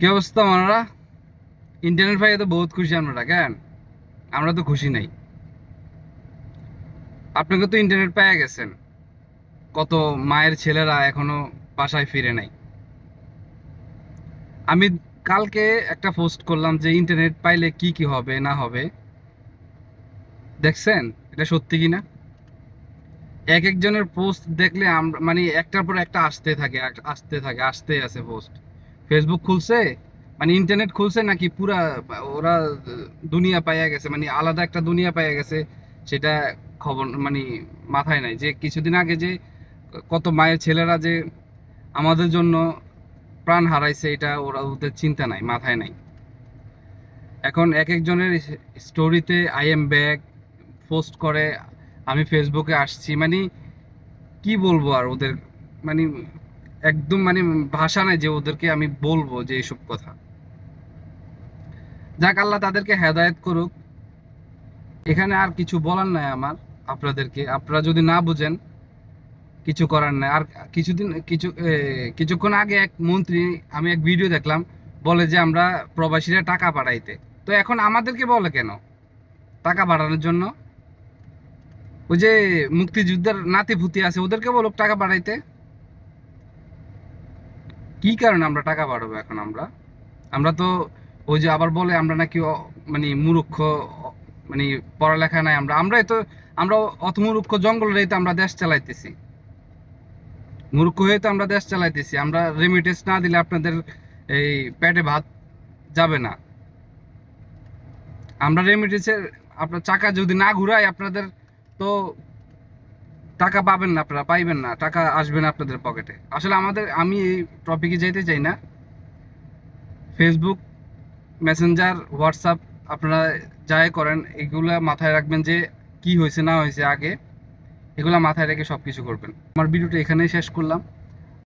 কি অবস্থা মনারা ইন্টারনেট ভাই তো বহুত খুশি আমরা কেন আমরা তো খুশি নাই আপনাকে তো ইন্টারনেট পেয়ে গেছেন কত মায়ের ছেলেরা এখনো বাসায় ফিরে নাই আমি কালকে একটা পোস্ট করলাম যে ইন্টারনেট পাইলে কি কি হবে না হবে দেখছেন এটা সত্যি কি না এক একজনের পোস্ট দেখলে আমরা মানে একটার পর একটা আসতে থাকে আসতে থাকে আসতে আছে পোস্ট ফেসবুক খুলছে মানে ইন্টারনেট খুলছে নাকি পুরা ওরা দুনিয়া পাইয়া গেছে মানে আলাদা একটা দুনিয়া পাইয়া গেছে সেটা খবর মানে মাথায় নাই যে কিছুদিন আগে যে কত মায়ের ছেলেরা যে আমাদের জন্য প্রাণ হারাইছে এটা ওরা ওদের চিন্তা নাই মাথায় নাই এখন এক একজনের স্টোরিতে আই এম ব্যাগ পোস্ট করে আমি ফেসবুকে আসছি মানে কি বলবো আর ওদের মানে একদম মানে ভাষা নাই যে ওদেরকে আমি বলবো যে এইসব কথা যাক আল্লাহ তাদেরকে হেদায়ত করুক এখানে আর কিছু বলার নাই আমার আপনাদেরকে আপনারা যদি না বুঝেন কিছু করার নাই আর কিছুদিন কিছু কিছুক্ষণ আগে এক মন্ত্রী আমি এক ভিডিও দেখলাম বলে যে আমরা প্রবাসীরা টাকা পাঠাইতে তো এখন আমাদেরকে বলে কেন টাকা বাড়ানোর জন্য ওই যে মুক্তিযোদ্ধার নাতিভূতি আছে ওদেরকে বলো টাকা বাড়াইতে কি কারণে আমরা টাকা বাড়াবো এখন আমরা আমরা তো ওই যে আবার বলে আমরা নাকি মানে মূরক্ষ মানে পড়ালেখা নাই আমরা আমরাই তো আমরা অত মূরক্ষ জঙ্গলের তো আমরা দেশ চালাইতেছি মূর্খ হয়ে তো আমরা দেশ চালাইতেছি আমরা রেমিটেন্স না দিলে আপনাদের এই পেটে ভাত যাবে না আমরা রেমিটেন্সের আপনার চাকা যদি না ঘুরাই আপনাদের তো টাকা পাবেন না আপনারা পাইবেন না টাকা আসবে না আপনাদের পকেটে আসলে আমাদের আমি এই টপিকে যেতে চাই না ফেসবুক মেসেঞ্জার হোয়াটসঅ্যাপ আপনারা যাই করেন এগুলো মাথায় রাখবেন যে কি হয়েছে না হয়েছে আগে এগুলো মাথায় রেখে সব কিছু করবেন আমার ভিডিওটা এখানেই শেষ করলাম